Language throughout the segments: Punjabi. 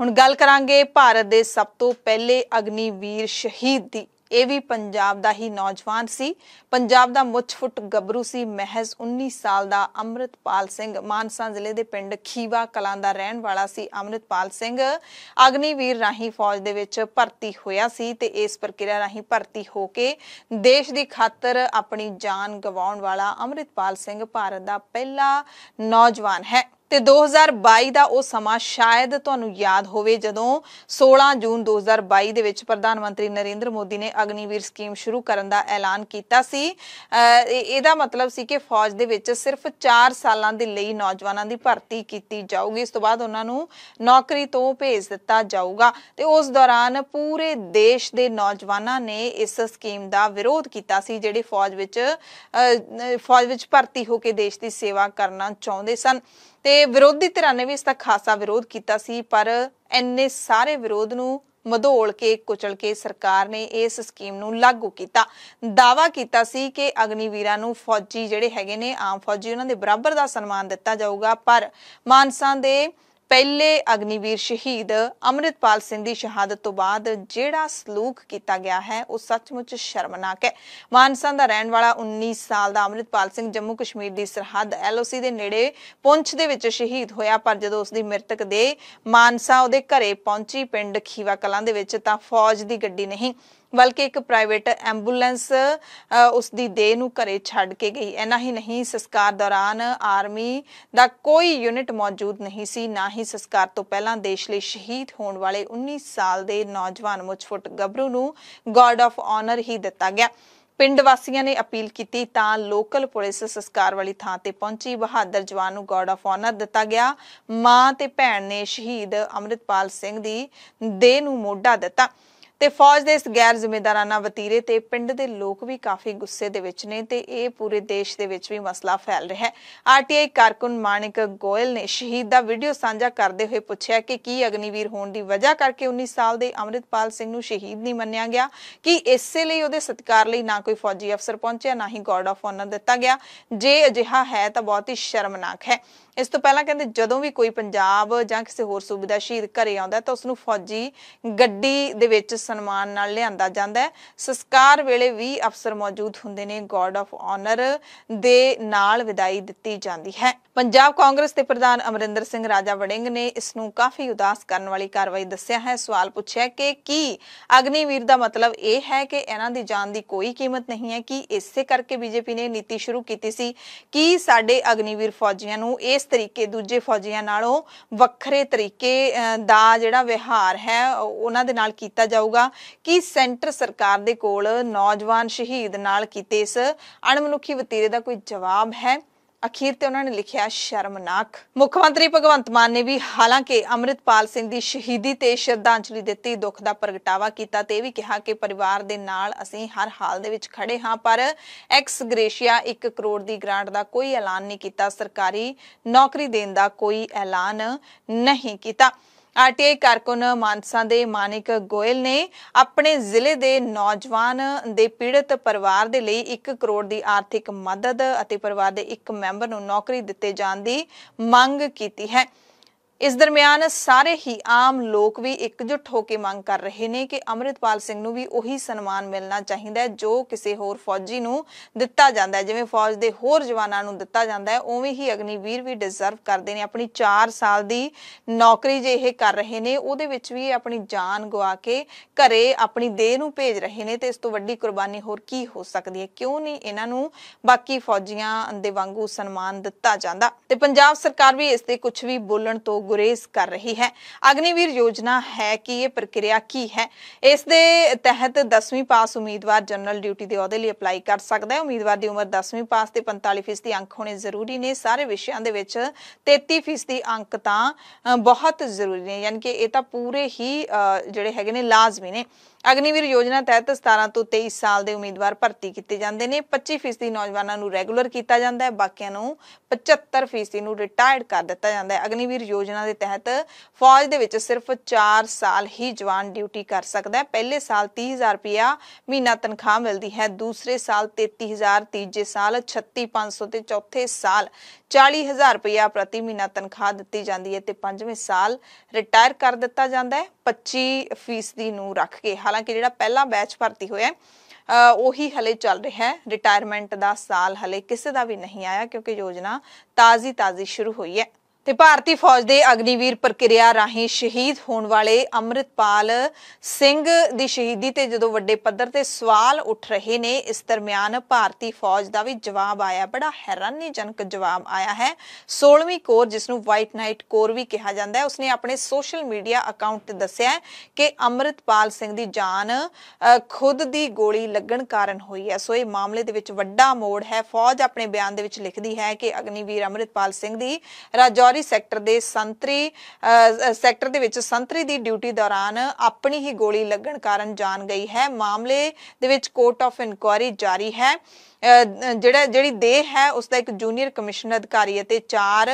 ਹੁਣ ਗੱਲ ਕਰਾਂਗੇ ਭਾਰਤ ਦੇ ਸਭ ਤੋਂ ਪਹਿਲੇ ਅਗਨੀਵੀਰ ਸ਼ਹੀਦ ਦੀ ਇਹ ਵੀ ਪੰਜਾਬ ਦਾ ਹੀ ਨੌਜਵਾਨ ਸੀ ਪੰਜਾਬ ਦਾ ਮੁੱਛਫੁੱਟ ਗੱਭਰੂ ਸੀ ਮਹਿਜ਼ 19 ਸਾਲ ਦਾ ਅਮਰਿਤਪਾਲ ਸਿੰਘ ਮਾਨਸਾ ਜ਼ਿਲ੍ਹੇ ਦੇ ਪਿੰਡ ਖੀਵਾ ਕਲਾਂ ਦਾ ਰਹਿਣ ਵਾਲਾ ਸੀ ਅਮਰਿਤਪਾਲ ਸਿੰਘ ਅਗਨੀਵੀਰ ਰਾਹੀਂ ਫੌਜ ਦੇ ਵਿੱਚ ਭਰਤੀ ਹੋਇਆ ਸੀ ਤੇ ਇਸ ਪ੍ਰਕਿਰਿਆ ਰਾਹੀਂ ਭਰਤੀ ਹੋ ਕੇ ਦੇਸ਼ ਦੀ ਖਾਤਰ ਆਪਣੀ ਜਾਨ ਗਵਾਉਣ ਵਾਲਾ ਅਮਰਿਤਪਾਲ ਸਿੰਘ ਭਾਰਤ ਦਾ ਪਹਿਲਾ ਨੌਜਵਾਨ ਹੈ ਤੇ 2022 ਦਾ ਉਹ ਸਮਾਂ ਸ਼ਾਇਦ ਤੁਹਾਨੂੰ ਯਾਦ ਹੋਵੇ ਜਦੋਂ 16 ਜੂਨ 2022 ਦੇ ਵਿੱਚ ਪ੍ਰਧਾਨ ਮੰਤਰੀ ਨਰਿੰਦਰ ਮੋਦੀ ਨੇ ਅਗਨੀਵੀਰ ਸਕੀਮ ਸ਼ੁਰੂ ਕਰਨ ਦਾ ਐਲਾਨ ਕੀਤਾ ਸੀ ਇਹਦਾ ਮਤਲਬ ਸੀ ਕਿ ਫੌਜ ਦੇ ਵਿੱਚ ਸਿਰਫ 4 ਸਾਲਾਂ ਦੇ ਲਈ ਨੌਜਵਾਨਾਂ ਦੀ ਭਰਤੀ ਕੀਤੀ ਜਾਊਗੀ ਇਸ ਤੋਂ ਬਾਅਦ ਉਹਨਾਂ ਨੂੰ ਨੌਕਰੀ ਤੋਂ ਭੇਜ ਦਿੱਤਾ ਜਾਊਗਾ ਤੇ ਉਸ ਦੌਰਾਨ ਪੂਰੇ ਦੇਸ਼ ਦੇ ਨੌਜਵਾਨਾਂ ਨੇ ਇਸ ਸਕੀਮ ਦਾ ਵਿਰੋਧ ਕੀਤਾ ਸੀ ਜਿਹੜੇ ਫੌਜ ਵਿੱਚ ਫੌਜ ਵਿੱਚ ਭਰਤੀ ਹੋ ਕੇ ਦੇਸ਼ ਦੀ ਸੇਵਾ ਕਰਨਾ ਚਾਹੁੰਦੇ ਸਨ ਤੇ ਵਿਰੋਧੀ ਧਿਰਾਂ ਨੇ ਵੀ ਇਸ ਦਾ ਖਾਸਾ ਵਿਰੋਧ ਕੀਤਾ ਸੀ ਪਰ ਇੰਨੇ ਸਾਰੇ ਵਿਰੋਧ ਨੂੰ ਮਧੋਲ ਕੇ ਕੁਚਲ ਕੇ ਸਰਕਾਰ ਨੇ ਇਸ ਸਕੀਮ ਨੂੰ ਲਾਗੂ ਕੀਤਾ ਦਾਵਾ ਕੀਤਾ ਸੀ ਕਿ ਅਗਨੀਵੀਰਾਂ ਨੂੰ ਫੌਜੀ ਜਿਹੜੇ ਹੈਗੇ ਨੇ ਆਮ ਫੌਜੀ ਉਹਨਾਂ ਦੇ ਬਰਾਬਰ ਦਾ ਸਨਮਾਨ ਦਿੱਤਾ ਜਾਊਗਾ ਪਰ ਮਾਨਸਾ ਦੇ ਪਹਿਲੇ ਅਗਨੀਵੀਰ ਸ਼ਹੀਦ ਅਮਰਿਤਪਾਲ ਸਿੰਘ ਦੀ ਸ਼ਹਾਦਤ ਤੋਂ ਬਾਅਦ ਜਿਹੜਾ ਸਲੂਕ ਕੀਤਾ ਗਿਆ ਹੈ ਉਹ ਸੱਚਮੁੱਚ ਸ਼ਰਮਨਾਕ ਹੈ ਮਾਨਸਾ ਦਾ ਰਹਿਣ ਵਾਲਾ 19 ਸਾਲ ਦਾ ਅਮਰਿਤਪਾਲ ਸਿੰਘ ਜੰਮੂ ਕਸ਼ਮੀਰ ਦੀ ਸਰਹੱਦ ਐਲਓਸੀ ਦੇ ਨੇੜੇ ਪੁੰਛ ਦੇ ਵਿੱਚ ਸ਼ਹੀਦ ਹੋਇਆ ਪਰ ਜਦੋਂ ਉਸ ਦੀ ਮ੍ਰਿਤਕ ਦੇ ਮਾਨਸਾ ਉਹਦੇ ਘਰੇ ਪਹੁੰਚੀ ਪਿੰਡ ਖੀਵਾ ਕਲਾਂ ਦੇ ਵਿੱਚ ਤਾਂ ਫੌਜ ਦੀ ਗੱਡੀ ਨਹੀਂ ਬਲਕਿ ਇੱਕ ਪ੍ਰਾਈਵੇਟ ਐਂਬੂਲੈਂਸ ਉਸ ਦੀ ਦੇਹ ਨੂੰ ਘਰੇ ਛੱਡ ਕੇ ਗਈ ਐਨਾ ਹੀ ਨਹੀਂ ਸੰਸਕਾਰ ਦੌਰਾਨ ਆਰਮੀ ਦਾ ਕੋਈ ਯੂਨਿਟ ਮੌਜੂਦ ਨਹੀਂ ਸੀ ਨਾ ਹੀ ਸੰਸਕਾਰ ਤੋਂ ਪਹਿਲਾਂ ਦੇਸ਼ ਲਈ ਸ਼ਹੀਦ ਹੋਣ ਵਾਲੇ 19 ਸਾਲ ਦੇ ਨੌਜਵਾਨ ਮੁਛਫਟ ਗੱਭਰੂ ਨੂੰ ਗਾਰਡ ਆਫ ਆਨਰ ਹੀ ਦਿੱਤਾ ਗਿਆ ਪਿੰਡ ਵਾਸੀਆਂ ਨੇ ਅਪੀਲ ਕੀਤੀ ਤਾਂ ਲੋਕਲ ਪੁਲਿਸ ਸੰਸਕਾਰ ਵਾਲੀ ਥਾਂ ਤੇ ਪਹੁੰਚੀ ਬਹਾਦਰ ਜਵਾਨ ਨੂੰ ਗਾਰਡ ਆਫ ਆਨਰ ਦਿੱਤਾ ਗਿਆ ਮਾਂ ਤੇ ਭੈਣ ਨੇ ਸ਼ਹੀਦ ਅਮਰਿਤਪਾਲ ਸਿੰਘ ਦੀ ਦੇਹ ਨੂੰ ਮੋਢਾ ਦਿੱਤਾ ਤੇ ਫੌਜ ਦੇ ਇਸ ਗੈਰ ਜ਼ਿੰਮੇਦਾਰਾਨਾ ਵਤੀਰੇ ਤੇ ਪਿੰਡ ਦੇ ਲੋਕ ਵੀ ਕਾਫੀ ਗੁੱਸੇ ਦੇ ਵਿੱਚ ਨੇ ਤੇ ਇਹ ਪੂਰੇ ਦੇਸ਼ ਦੇ ਵਿੱਚ ਵੀ ਮਸਲਾ ਫੈਲ ਰਿਹਾ ਹੈ ਆਰਟੀਆਈ ਕਾਰਕੁਨ ਮਾਨਿਕ ਗੋਇਲ ਨੇ ਸ਼ਹੀਦ ਦਾ ਵੀਡੀਓ ਸਾਂਝਾ ਕਰਦੇ ਹੋਏ ਪੁੱਛਿਆ ਕਿ ਕੀ ਅਗਨੀਵੀਰ ਹੋਣ ਦੀ ਵਜ੍ਹਾ ਕਰਕੇ 19 ਸਾਲ ਦੇ ਅਮਰਿਤਪਾਲ ਸਿੰਘ ਨੂੰ ਸ਼ਹੀਦ ਨਹੀਂ ਮੰਨਿਆ ਗਿਆ ਕਿ ਇਸੇ ਲਈ ਉਹਦੇ ਸਤਕਾਰ ਲਈ ਨਾ ਕੋਈ ਫੌਜੀ ਅਫਸਰ ਪਹੁੰਚਿਆ ਨਾ ਹੀ ਗਾਰਡ ਆਫ ਆਨਰ ਦਿੱਤਾ ਗਿਆ ਜੇ ਅਜਿਹਾ ਹੈ ਤਾਂ ਬਹੁਤ ਹੀ ਸ਼ਰਮਨਾਕ ਹੈ ਇਸ ਤੋਂ ਪਹਿਲਾਂ ਕਹਿੰਦੇ ਜਦੋਂ ਵੀ ਕੋਈ ਪੰਜਾਬ ਜਾਂ ਕਿਸੇ ਹੋਰ ਸੂਬੇ ਦਾ ਸ਼ਹੀਦ ਘਰੇ ਆਉਂਦਾ ਤਾਂ ਉਸ ਨੂੰ ਫੌਜੀ ਗੱਡੀ ਦੇ ਵਿੱਚ ਸਨਮਾਨ ਨਾਲ ਲਿਆਂਦਾ ਜਾਂਦਾ ਹੈ ਸੰਸਕਾਰ ਵੇਲੇ ਵੀ ਅਫਸਰ ਮੌਜੂਦ ਹੁੰਦੇ ਨੇ ਗਾਰਡ ਆਫ ਆਨਰ ਦੇ ਨਾਲ ਵਿਦਾਈ ਦਿੱਤੀ ਜਾਂਦੀ ਹੈ ਪੰਜਾਬ ਕਾਂਗਰਸ ਦੇ ਪ੍ਰਧਾਨ ਅਮਰਿੰਦਰ ਸਿੰਘ ਰਾਜਾ ਵੜਿੰਗ ਨੇ ਇਸ ਨੂੰ ਕਾਫੀ ਉਦਾਸ ਕਰਨ ਵਾਲੀ ਕਾਰਵਾਈ ਦੱਸਿਆ ਹੈ ਸਵਾਲ ਪੁੱਛਿਆ ਕਿ ਕੀ ਅਗਨੀਵੀਰ ਦਾ ਮਤਲਬ ਇਹ ਹੈ ਕਿ ਇਹਨਾਂ ਦੀ ਜਾਨ ਦੀ ਕੋਈ ਕੀਮਤ ਨਹੀਂ ਹੈ ਕਿ ਇਸੇ ਕਰਕੇ ਬੀਜੇਪੀ ਨੇ ਨੀਤੀ ਸ਼ੁਰੂ ਕੀਤੀ ਸੀ ਕਿ ਸਾਡੇ ਅਗਨੀਵੀਰ ਫੌਜੀਆਂ ਨੂੰ ਇਸ ਤਰੀਕੇ ਦੂਜੇ ਫੌਜੀਆਂ ਨਾਲੋਂ ਵੱਖਰੇ ਤਰੀਕੇ ਦਾ ਜਿਹੜਾ ਵਿਹਾਰ ਹੈ ਉਹਨਾਂ ਦੇ ਨਾਲ ਕੀਤਾ ਜਾਊਗਾ ਕਿ ਸੈਂਟਰ ਸਰਕਾਰ ਦੇ ਕੋਲ ਨੌਜਵਾਨ ਸ਼ਹੀਦ ਨਾਲ ਕੀਤੇ ਇਸ ਅਣਮਨੁੱਖੀ ਵਤੀਰੇ ਦਾ ਕੋਈ ਜਵਾਬ ਹੈ ਅਖੀਰ ਤੇ ਉਹਨਾਂ ਨੇ ਲਿਖਿਆ ਸ਼ਰਮਨਾਕ ਮੁੱਖ ਮੰਤਰੀ ਭਗਵੰਤ ਮਾਨ ਨੇ ਵੀ ਹਾਲਾਂਕਿ ਅਮਰਿਤਪਾਲ ਸਿੰਘ ਦੀ ਸ਼ਹੀਦੀ ਤੇ ਸ਼ਰਧਾਂਜਲੀ ਦਿੱਤੀ ਦੁੱਖ ਦਾ ਪ੍ਰਗਟਾਵਾ ਕੀਤਾ ਤੇ ਇਹ ਵੀ ਕਿਹਾ ਕਿ ਪਰਿਵਾਰ ਦੇ ਨਾਲ ਅਸੀਂ ਹਰ ਹਾਲ ਦੇ ਵਿੱਚ ਖੜੇ ਹਾਂ ਪਰ ਐਕਸ ਗ੍ਰੇਸ਼ੀਆ 1 ਕਰੋੜ ਦੀ ਗ੍ਰਾਂਟ ਦਾ ਕੋਈ ਐਲਾਨ ਨਹੀਂ ਕੀਤਾ ਸਰਕਾਰੀ ਨੌਕਰੀ ਦੇਣ ਦਾ ਕੋਈ ਐਲਾਨ ਨਹੀਂ ਕੀਤਾ ਆਰਟੀਆਈ ਕਾਰਕੁਨ ਮਾਨਸਾ ਦੇ ਮਾਨਿਕ ਗੋਇਲ ਨੇ ਆਪਣੇ ਜ਼ਿਲ੍ਹੇ ਦੇ ਨੌਜਵਾਨ ਦੇ ਪੀੜਤ ਪਰਿਵਾਰ ਦੇ ਲਈ 1 ਕਰੋੜ ਦੀ ਆਰਥਿਕ ਮਦਦ ਅਤੇ ਪਰਿਵਾਰ ਦੇ ਇੱਕ ਮੈਂਬਰ ਨੂੰ ਨੌਕਰੀ ਦਿੱਤੇ ਜਾਣ ਦੀ ਮੰਗ ਕੀਤੀ ਹੈ ਇਸ ਦਰਮਿਆਨ ਸਾਰੇ ਹੀ ਆਮ ਲੋਕ ਵੀ ਇਕਜੁੱਟ ਹੋ ਕੇ ਮੰਗ ਕਰ ਰਹੇ ਨੇ ਕਿ ਅਮਰਿਤਪਾਲ ਸਿੰਘ ਨੂੰ ਵੀ ਉਹੀ ਸਨਮਾਨ ਮਿਲਣਾ ਚਾਹੀਦਾ ਹੈ ਜੋ ਕਿਸੇ ਹੋਰ ਫੌਜੀ ਨੂੰ ਦਿੱਤਾ ਜਾਂਦਾ ਹੈ ਜਿਵੇਂ ਫੌਜ ਦੇ ਹੋਰ ਜਵਾਨਾਂ ਨੂੰ ਦਿੱਤਾ ਜਾਂਦਾ ਹੈ ਉਵੇਂ ਹੀ ਅਗਨੀਵੀਰ ਵੀ ਡਿਜ਼ਰਵ ਕਰਦੇ ਨੇ ਆਪਣੀ 4 ਸਾਲ ਦੀ ਨੌਕਰੀ ਜੇ ਇਹ ਕਰ ਰਹੇ ਨੇ ਉਹਦੇ ਵਿੱਚ ਵੀ ਆਪਣੀ ਜਾਨ ਗਵਾ ਕੇ ਘਰੇ ਆਪਣੀ ਦੇਹ ਨੂੰ ਭੇਜ ਰਹੇ ਨੇ ਤੇ ਇਸ ਤੋਂ ਵੱਡੀ ਕੁਰਬਾਨੀ ਹੋਰ ਕੀ ਹੋ ਸਕਦੀ ਹੈ ਕਿਉਂ ਨਹੀਂ ਇਹਨਾਂ ਨੂੰ ਬਾਕੀ ਫੌਜੀਆਂ ਦੇ ਵਾਂਗੂ ਸਨਮਾਨ ਦਿੱਤਾ ਜਾਂਦਾ ਤੇ ਪੰਜਾਬ ਸਰਕਾਰ ਵੀ ਇਸ ਤੇ ਕੁਝ ਵੀ ਬੋਲਣ ਤੋਂ ਗੁਰੇਜ਼ ਕਰ ਰਹੀ ਹੈ ਅਗਨੀਵੀਰ ਯੋਜਨਾ ਹੈ ਕਿ ਇਹ ਪ੍ਰਕਿਰਿਆ ਕੀ ਹੈ ਇਸ ਦੇ ਤਹਿਤ 10ਵੀਂ ਪਾਸ ਉਮੀਦਵਾਰ ਜਨਰਲ ਡਿਊਟੀ ਦੇ ਅਹੁਦੇ ਲਈ ਅਪਲਾਈ ਕਰ ਸਕਦਾ ਹੈ ਉਮੀਦਵਾਰ ਦੀ ਉਮਰ 10ਵੀਂ ਪਾਸ ਤੇ 45% ਅੰਕ ਹੋਣੇ ਜ਼ਰੂਰੀ ਨੇ ਸਾਰੇ ਵਿਸ਼ਿਆਂ ਦੇ ਵਿੱਚ 33% ਅੰਕ ਤਾਂ ਬਹੁਤ ਜ਼ਰੂਰੀ ਨੇ ਯਾਨੀ ਕਿ ਇਹ ਤਾਂ ਪੂਰੇ ਹੀ ਜਿਹੜੇ ਹੈਗੇ ਨੇ ਲਾਜ਼ਮੀ ਨੇ ਅਗਨੀਵੀਰ ਯੋਜਨਾ ਤਹਿਤ 17 ਤੋਂ 23 ਸਾਲ ਦੇ ਉਮੀਦਵਾਰ ਭਰਤੀ ਕੀਤੇ ਜਾਂਦੇ ਨੇ 25% ਨੌਜਵਾਨਾਂ ਨੂੰ ਰੈਗੂਲਰ ਕੀਤਾ ਜਾਂਦਾ ਹੈ ਬਾਕੀਆਂ ਨੂੰ 75% ਨੂੰ ਰਿਟਾਇਰਡ ਕਰ ਦਿੱਤਾ ਜਾਂਦਾ ਹੈ ਅਗਨੀਵੀਰ ਯੋਜਨਾ ਦੇ ਤਹਿਤ ਫੌਜ ਦੇ ਵਿੱਚ ਸਿਰਫ 4 ਸਾਲ ਹੀ ਜਵਾਨ ਡਿਊਟੀ ਕਰ ਸਕਦਾ ਹੈ ਪਹਿਲੇ ਸਾਲ 30000 ਰੁਪਏ ਮਹੀਨਾ ਤਨਖਾਹ ਮਿਲਦੀ ਹੈ ਦੂਸਰੇ ਸਾਲ 33000 ਤੀਜੇ ਸਾਲ 36500 ਤੇ ਚੌਥੇ ਸਾਲ 40000 ਰੁਪਏ ਪ੍ਰਤੀ ਮਹੀਨਾ ਤਨਖਾਹ ਦਿੱਤੀ ਜਾਂਦੀ ਹੈ ਤੇ ਪੰਜਵੇਂ ਸਾਲ ਰਿਟਾਇਰ ਕਰ ਦਿੱਤਾ ਜਾਂਦਾ ਹੈ 25% ਨੂੰ ਰੱਖ ਕੇ ਹਾਲਾਂਕਿ ਜਿਹੜਾ ਪਹਿਲਾ ਬੈਚ ਭਰਤੀ ਹੋਇਆ ਉਹੀ ਹਲੇ ਚੱਲ ਰਿਹਾ ਹੈ ਰਿਟਾਇਰਮੈਂਟ ਦਾ ਸਾਲ ਹਲੇ ਕਿਸੇ ਦਾ ਵੀ ਨਹੀਂ ਆਇਆ ਕਿਉਂਕਿ ਯੋਜਨਾ ਤਾਜ਼ੀ ਤਾਜ਼ੀ ਸ਼ੁਰੂ ਹੋਈ ਹੈ ਤੇ ਭਾਰਤੀ ਫੌਜ ਦੇ ਅਗਨੀਵੀਰ ਪ੍ਰਕਿਰਿਆ ਰਾਹੀਂ ਸ਼ਹੀਦ ਹੋਣ ਵਾਲੇ ਅਮਰਿਤਪਾਲ ਸਿੰਘ ਦੀ ਸ਼ਹੀਦੀ ਤੇ ਜਦੋਂ ਵੱਡੇ ਪੱਧਰ ਤੇ ਸਵਾਲ ਉੱਠ ਰਹੇ ਨੇ ਇਸ ਦਰਮਿਆਨ ਭਾਰਤੀ ਫੌਜ ਦਾ ਵੀ ਜਵਾਬ ਆਇਆ ਬੜਾ ਹੈਰਾਨੀਜਨਕ ਜਵਾਬ ਆਇਆ ਹੈ 16ਵੀਂ ਕੋਰ ਜਿਸ ਨੂੰ ਵਾਈਟ ਨਾਈਟ ਕੋਰ ਵੀ ਕਿਹਾ ਜਾਂਦਾ ਹੈ ਉਸਨੇ ਆਪਣੇ ਸੋਸ਼ਲ ਮੀਡੀਆ ਅਕਾਊਂਟ ਤੇ ਦੱਸਿਆ ਹੈ ਕਿ ਅਮਰਿਤਪਾਲ ਸਿੰਘ ਦੀ ਜਾਨ ਖੁਦ ਦੀ ਗੋਲੀ ਲੱਗਣ ਕਾਰਨ ਹੋਈ ਹੈ ਸੋ ਇਹ ਮਾਮਲੇ ਦੇ ਵਿੱਚ ਵੱਡਾ ਮੋੜ ਹੈ ਫੌਜ ਆਪਣੇ ਬਿਆਨ ਦੇ ਵਿੱਚ ਲਿਖਦੀ ਹੈ ਕਿ ਅਗਨੀਵੀਰ ਅਮਰਿਤਪਾਲ ਸਿੰਘ ਦੀ ਰਾਜੌਰੀ ਸਰਕਾਰੀ ਸੈਕਟਰ ਦੇ ਸੰਤਰੀ ਸੈਕਟਰ ਦੇ ਵਿੱਚ ਸੰਤਰੀ ਦੀ ਡਿਊਟੀ ਦੌਰਾਨ ਆਪਣੀ ਹੀ ਗੋਲੀ ਲੱਗਣ ਕਾਰਨ ਜਾਨ ਗਈ ਹੈ ਮਾਮਲੇ ਦੇ ਵਿੱਚ ਕੋਰਟ ਆਫ ਇਨਕੁਆਇਰੀ ਜਾਰੀ ਹੈ ਜਿਹੜਾ ਜਿਹੜੀ ਦੇਹ ਹੈ ਉਸ ਦਾ ਇੱਕ ਜੂਨੀਅਰ ਕਮਿਸ਼ਨ ਅਧਿਕਾਰੀ ਅਤੇ ਚਾਰ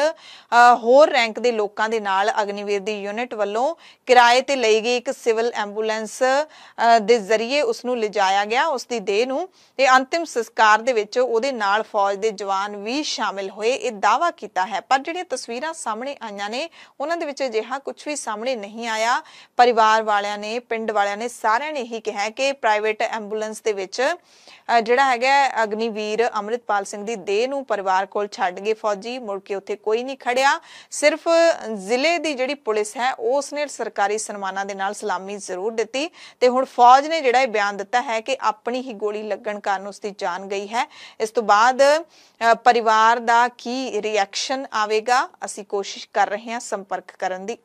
ਹੋਰ ਰੈਂਕ ਦੇ ਲੋਕਾਂ ਦੇ ਨਾਲ ਅਗਨੀਵੀਰ ਦੀ ਯੂਨਿਟ ਵੱਲੋਂ ਕਿਰਾਏ ਤੇ ਲਈ ਗਈ ਇੱਕ ਸਿਵਲ ਐਂਬੂਲੈਂਸ ਦੇ ਜ਼ਰੀਏ ਉਸ ਨੂੰ ਲਿਜਾਇਆ ਗਿਆ ਉਸ ਦੀ ਦੇਹ ਨੂੰ ਤੇ ਅੰਤਿਮ ਸੰਸਕਾਰ ਦੇ ਵਿੱਚ ਉਹਦੇ ਨਾਲ ਫੌਜ ਦੇ ਜਵਾਨ ਵੀ ਸ਼ਾਮਿਲ ਹੋਏ ਇਹ ਦਾਵਾ ਕੀਤਾ ਹੈ ਪਰ ਜਿਹੜੀਆਂ ਤਸਵੀਰਾਂ ਸਾਹਮਣੇ ਆਈਆਂ ਨੇ ਉਹਨਾਂ ਦੇ ਵਿੱਚ ਅਜਿਹਾ ਕੁਝ ਵੀ ਸਾਹਮਣੇ ਨਹੀਂ ਆਇਆ ਪਰਿਵਾਰ ਵਾਲਿਆਂ ਨੇ ਪਿੰਡ ਵਾਲਿਆਂ ਨੇ ਸਾਰਿਆਂ ਨੇ ਇਹੀ ਕਿਹਾ ਕਿ ਪ੍ਰਾਈਵੇਟ ਐਂਬੂਲੈਂਸ ਦੇ ਵਿੱਚ ਜਿਹੜਾ ਹੈਗਾ ਅਗਨੀਵੀਰ ਅਮਰਿਤਪਾਲ ਸਿੰਘ ਦੀ ਦੇਹ ਨੂੰ ਪਰਿਵਾਰ ਕੋਲ ਛੱਡ ਗਏ ਫੌਜੀ ਮੁੜ ਕੇ ਉੱਥੇ ਕੋਈ ਨਹੀਂ ਖੜਿਆ ਸਿਰਫ ਜ਼ਿਲ੍ਹੇ ਦੀ ਜਿਹੜੀ ਪੁਲਿਸ ਹੈ ਉਸ ਨੇ ਸਰਕਾਰੀ ਸਨਮਾਨਾਂ ਦੇ ਨਾਲ ਸਲਾਮੀ ਜ਼ਰੂਰ ਦਿੱਤੀ ਤੇ ਹੁਣ ਫੌਜ ਨੇ ਜਿਹੜਾ ਇਹ ਬਿਆਨ ਦਿੱਤਾ ਹੈ ਕਿ ਆਪਣੀ ਹੀ ਗੋਲੀ ਲੱਗਣ ਕਾਰਨ ਉਸ ਦੀ ਜਾਨ ਗਈ ਹੈ ਇਸ ਤੋਂ ਬਾਅਦ ਪਰਿਵਾਰ ਦਾ ਕੀ ਰਿਐਕਸ਼ਨ ਆਵੇਗਾ ਅਸੀਂ ਅਸੀਂ ਕੋਸ਼ਿਸ਼ ਕਰ ਰਹੇ ਹਾਂ ਸੰਪਰਕ ਕਰਨ ਦੀ